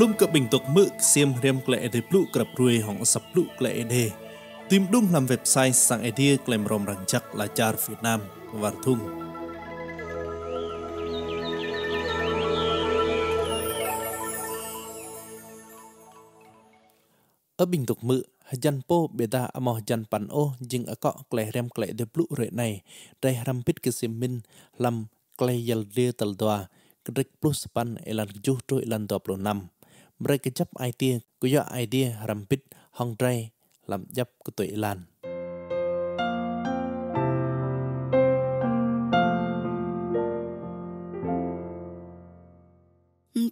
លំកបិងទុកមើកសៀមរៀមក្លែអេទេភ្លុក្របរួយហងសាប់ភ្លុក្លែអេទេទីមដុំឡាំវេបសាយសាំងអេទេក្លែមរំរងចាក់ឡាចារវៀតណាមវ៉ាធុងអបិងទុកមើហយ៉ាន់ពោបេដាអមហយ៉ាន់ប៉ាន់អូជាងអកក្លែរៀមក្លែទេភ្លុរេណៃរៃរាំពិតកសិមិនឡាំក្លែយលលៀតលដွာក្រិកព្លុសប៉ាន់អេឡានជុះទួយឡានដបលូណាំ mereka cap idea kuya idea rampit hong trai làm dập của tụi lan.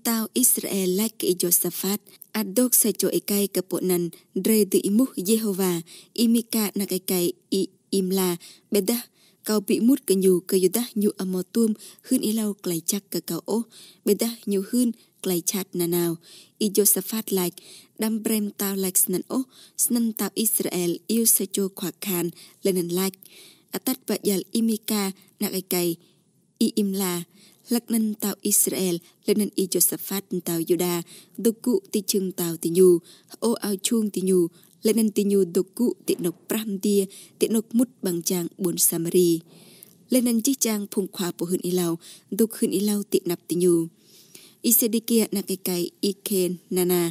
tao Israel like i Josaphat adok sa cho ikai kaponan dre de imuk Jehova imika na kai kai imla beda Kau bị mút cả nhiều cả yêu đá nhiều âm mò tuôm hơn ý lâu cày chắc cả cao ố bên đá nhiều hơn cày chặt nà nào y Josephat like đam brem tao like snan ô snan tao Israel yêu sa cho khỏa khan lên hình like atat và yal imika nạc ai cày y im là lạc nân tàu Israel lên nân y Josephat tàu Yoda độc cụ tì chừng tàu tì nhù ô ao chuông tì nhù lenen tinyu doku ti nok pram dia ti nok mut bang chang bun samari lenen chi chang phung khwa po hun ilau duk hun ilau ti nap tinyu isedikia nakekai iken nana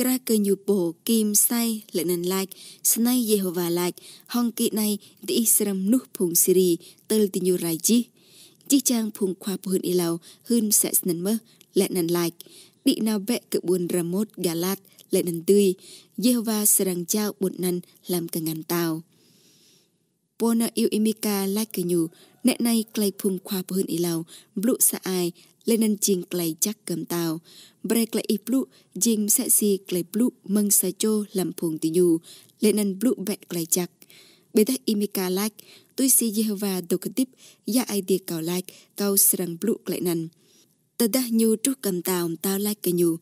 ក្រាស់កើញូពោគីមសៃលនឡាច់ស្នៃយេហូវ៉ាឡាច់ហងគីណៃទីអ៊ីស្រាមនោះភុងស៊ីរីតិលទីញូរ៉ៃជីជីចាងភុងខ្វាពហ៊ុនអ៊ីឡៅហ៊ុនសេស្និនមើលនឡាច់ឌីណាបេកបួនរ៉ាម៉ូតហ្គាឡាត់ lại nần tươi, Jehovah serang chao bột năn làm cả ngàn tàu. Bona yêu imika lại cả nhu, nẹ này clay phung khoa phun y lâu, blue sa ai, lên năn chiên clay chắc cầm tàu. Bre clay y blue, jing sa si clay blue mâng sa cho làm phung tì nhu, lên năn blue vẹt clay chắc. Bê tắc imika lại, tôi si Jehovah đồ cơ tiếp, ya ai đi cầu lại, lai, sẽ serang blue clay năn. Tờ đã nhu trúc cầm tàu, tao lại cả nhu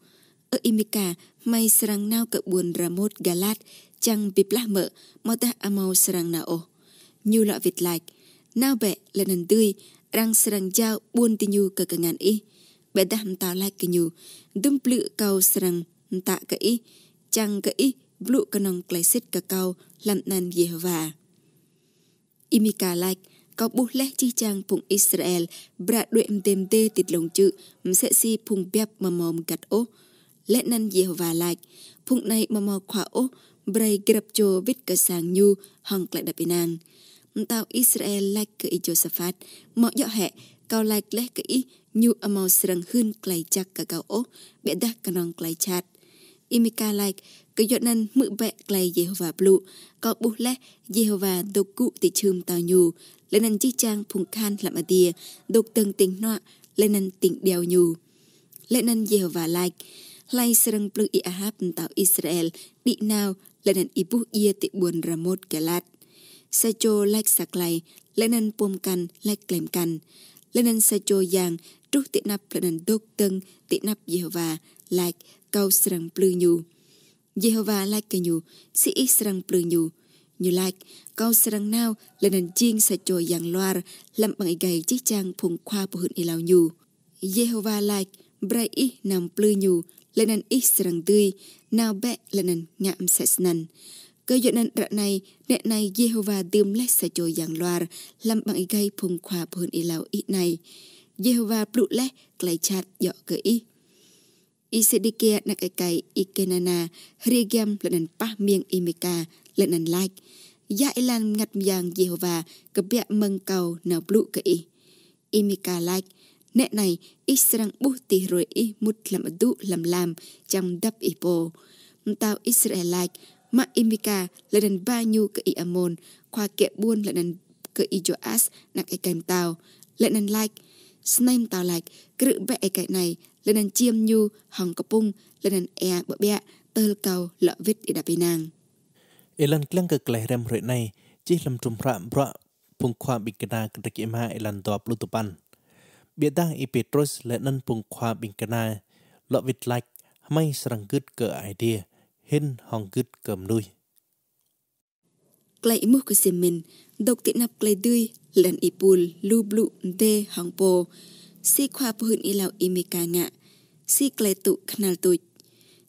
ơ imika may serang nao cỡ buồn ramot galat chăng bịp lá mỡ mơ ta amau serang nao như lọ vịt lạch nao bẹ là nần tươi răng serang giao buồn tì nhu cỡ cỡ ngàn y bẹ ta hầm tao lạch cỡ nhu đâm plự cao serang tạ cỡ y chăng cỡ y blụ cỡ nòng clay xích cỡ cao làm nan yehova imika lạch có bút lẽ chi chàng phụng Israel bra đuệm tìm tê tịt lồng chữ sẽ si phùng bẹp mà mòm gạt ố lennan Jehovah lak này mà mama khwa o bray grab cho sàng ka sang nyu hong klak dapinang tao Israel lak ka i phát, mo yo he cao lak lek ka i nyu amau srang hun klai chak ka cao ố, o be da kanong klai chat imika lak ka yo nan mự bẹ klai Jehovah blu ka bu le Jehovah do ku ti chum tao nyu lennan chi chang phung khan ở adia dok tầng tình nọ, lên lennan tình đèo đeo nyu lennan Jehovah lak like lay serang plug i ahap tau Israel di nao lanan ibu ia ti buon ramot galat. Sa cho lak saklay lanan pom kan lak klem kan. Lanan sa cho yang trúc ti nap lanan dok tân ti nap Jehovah lak kau serang plug nyu. yehova lak kanyu si ik serang plug nyu. Như lạc, câu serang nào là nền chiên sa cho yang loar làm bằng ý gầy chiếc trang phùng khoa bộ hụn y lao nhu. Jehovah lạc, brai ý nằm plư nhu lần nàn ít rằng tươi, nào bẹ lần nàn ngạm sạch nàn. Cơ dọn nàn rạ này, nẹ này Jehovah tiêm lách xa chồi giang loar, làm bằng y gây phùng khỏa phôn y lao ít này. Jehovah blu lách, lại chát dọ cơ y. Y sẽ đi kia nạc cái cây y kê nà nà, hri gem lần nàn pah miêng y mê ca, lần nàn like. Dạ y lan ngặt miang Jehovah, cơ bẹ mâng cầu nào blu cơ y. Y mê ca like. Nẹ này, ít sẵn bố tì rồi ít mút làm đủ làm làm trong đắp ý bồ. Tao Israel like, mà imika là đàn ba nhu cơ ý amon, khoa kẹ buôn là đàn cơ ý cho as nạc cái kèm tao. Lệ đàn like, snaim tao like, cứ rự bẹ ai này, là đàn chiêm nhu, hằng cấp bung, là đàn e bọ bẹ, tơ cầu lọ vít để đạp bì nàng. Ý lần klang cơ kẻ rèm rồi này, chỉ làm trùm rạm rạ, phung khoa bị kena kena kema ilan doa plutupan. Biedang i Petrus le nan pung khwa bingkana lo vit like mai srang gud ke idea hin hong gud cầm nuôi. Klai imuh ku simin dok ti nap klai dui len ipul lu blu de hong po si khwa puhin ilau imika nga si klai tu khnal tuj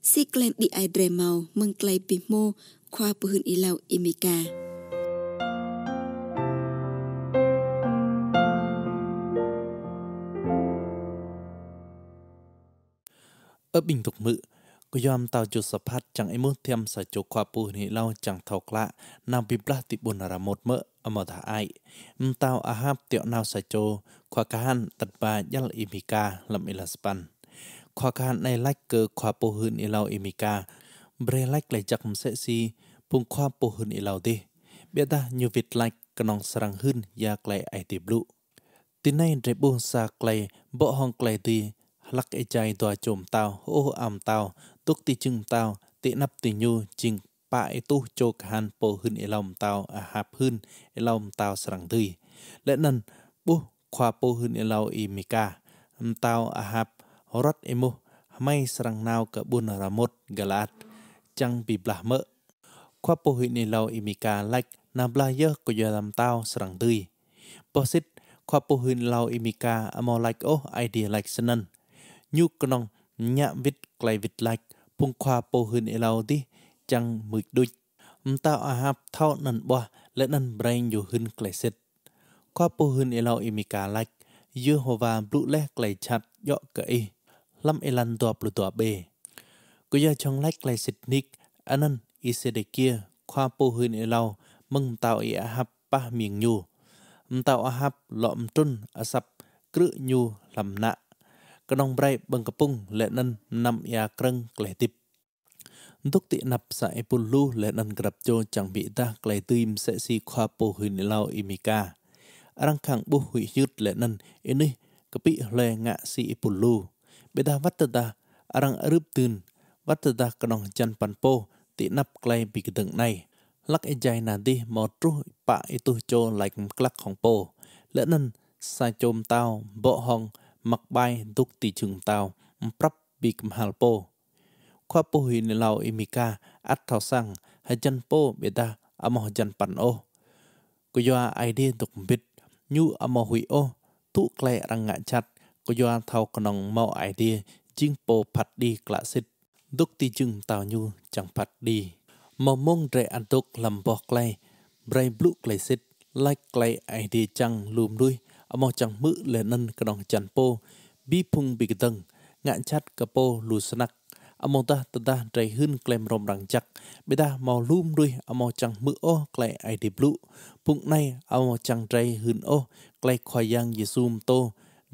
si klai di ai dre mau meng klai pimo khwa puhin ilau imika. ở bình tục m อก็ยอมเตาจุดสะพัดจังไอ้มุดเทียมใส่จุควาปูนี่เล่าจังเท่ากละนำวบิบลาติบุนระมดเมอะอมดาไอมเตาอาฮับเตียวนาวใส่โจควาการตัดบายัลอิมิกาลำอิลสปัน ควาการในลักเกอควาปูหืนอีเลาอิมิกา เบรลักไหลจักมเซซีพุงควาปูหืนอีเลาดิเบียดายูวิดไลกกนองสรังหืนยาไกลไอติบลุตินในเรบูสาไกลบ่ห้องไกลดี lắc e chai tòa chồm tao ô ảm tao túc ti chưng tao tị nắp tì nhu chinh pa e tu cho khan po hưng e lòng tao à hạp hưng e lòng tao sẵn thư lẽ nần bu khoa po hưng e lâu e mi ca tao à hạp rốt e mô may sẵn nao cả buôn ra một gà lạt chẳng bị blah mỡ khoa po hưng e lâu e mi ca lạch nà blah yơ của giờ làm tao sẵn thư bó xích khoa po hưng lâu e mi ca amò à like ô ai đi lạch nhu nong nhạ vít clay vít lạch phung khoa po hơn elau đi chăng mực đôi um tao à hap thao nần bò lẽ nần brain dù hơn clay set khoa po hơn elau imika lạch dư hồ và blue lẽ clay chặt dọ cậy lâm elan tòa blue tòa bề cứ giờ trong lách clay set nick anan isede kia khoa po hơn elau mừng tao ia hap pa miệng nhu um tao à hap lọm trun asap à krự nhu làm nạ ក្នុងប្រៃបឹងកំពុងលេនិនណាំយ៉ាក្រឹងក្លេះទីបទុកទីណាប់សៃពុលូលេនិនក្រាប់ជោចាំងប៊ីតាក្លេទីម សេស៊ីខ្វាពោហ៊ីនឡៅអ៊ីមីការងខាងបុហ៊ីយុតលេនិនអ៊ីនេះ កពីលេងាក់ស៊ីពុលូបេដាវត្តតារងរឹបទឿនវត្តតាក្នុងចាន់ប៉ាន់ពោទីណាប់ក្លែងពីកដឹងណៃលកអេចៃណាទីមកទ្រុះប៉អ៊ីទុះចូលឡៃក្លាក់ខងពោលិនសាជុំតោបោហង mặc bay tục tỷ trường tàu prap bik halpo khoa po hui nè lao imika at thao sang hay chân po beta amo chân pan o cô doa ai đi tục biết nhu amo hui o tụ klẹ răng ngã chặt cô doa thao konong mau ai đi chinh po phát đi cả xịt tục tỷ chừng tàu nhu chẳng phát đi mà mong rẻ ăn tục làm bọc lay bray blue klay xịt like klay ai đi chẳng lùm đuôi អមោះចង់មឹលេនិនក្នងច័ន្ទពោប៊ីភុងប៊ីកតឹងងាក់ឆាត់កពោលូស្នាក់អមោះតះតះត្រៃហ៊ុនក្លែមរំរងចាក់បេតះមកលូមរួយអមោះចង់មឹអូក្លែអៃឌីប្លូពុកណៃអមោះចង់ត្រៃហ៊ុនអូក្លែខွာយ៉ាងយេស៊ូមតូ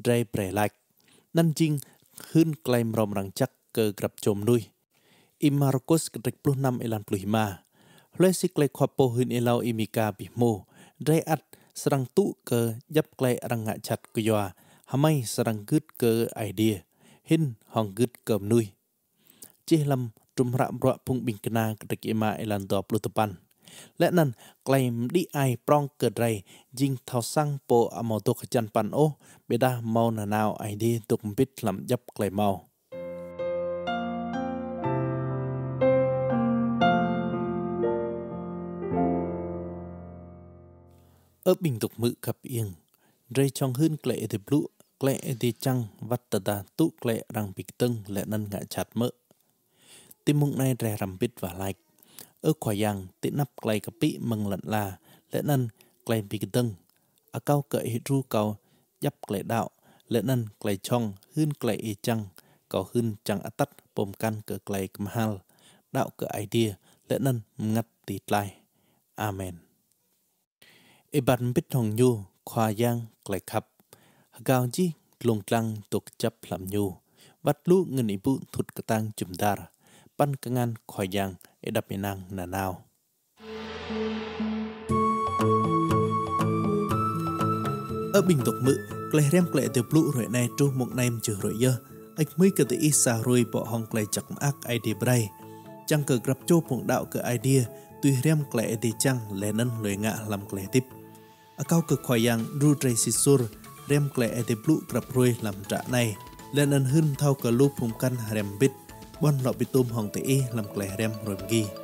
ត្រៃប្រេឡាច់ណាន់ជីងហ៊ុនក្លែមរំរងចាក់កើក្រាប់ជុំនុយអ៊ីម៉ារកូសកតិកព្លុះណាំអេឡានព្លុយម៉ាផ្លេសិក្លេខបពោហ៊ុនអេឡៅអ៊ីមីកាពីម៉ូរៃអាត់ serang tu ke yap klai rang ngak chat ku yua hamai serang gud ke idea hin hong gud ke nui chih lam trum rak bro pung bing kena ke ki ma elan do plu tepan le nan klaim di ai prong ke drai jing thao sang po amo to ka chan pan o beda mau na nao idea tuk bit lam yap klai mau Ở bình tục mự cặp yên, rây trong hơn lệ thì blue, lệ thì chăng, vắt tờ ta tụ lệ rằng bịch tưng, lệ năn ngã chặt mỡ. Tim mụng này rè rằm bít và lạch. Ở quả giang, tị nắp lệ cặp bị mừng lận là, lệ năn lệ bịch tưng, ở à cao cậy hít ru cầu, dắp lệ đạo, lệ năn lệ trong, hơn lệ y chăng, có hơn chăng ở tắt bồm căn cỡ lệ cầm hal, đạo cỡ idea, lệ năn ngắt tịt lại. Amen. อีบันปิดทองยูควายังไกลขับกาวจีลงกลางตกจับหลำยูวัดลูเงินอิบุถุดกระตังจุมดาร์ปั้นกังงานควายังเอดับเมนางนานาว ở bình tục mự lại rem lại từ blue rồi này tru một nem chữ rồi anh mới cái từ xa rồi bỏ hong lại chặt ác idea bray chẳng cờ gặp chô phụng đạo cái idea tuy rem lại thì chẳng lẽ nên lời ngạ làm lại tiếp akau ke khoyang ru tre sisur rem kle ate blu krap rui lam tra này lên an hưng thao ke lu phum kan rem bit bon lo bitum hong te e lam kle rem rem gi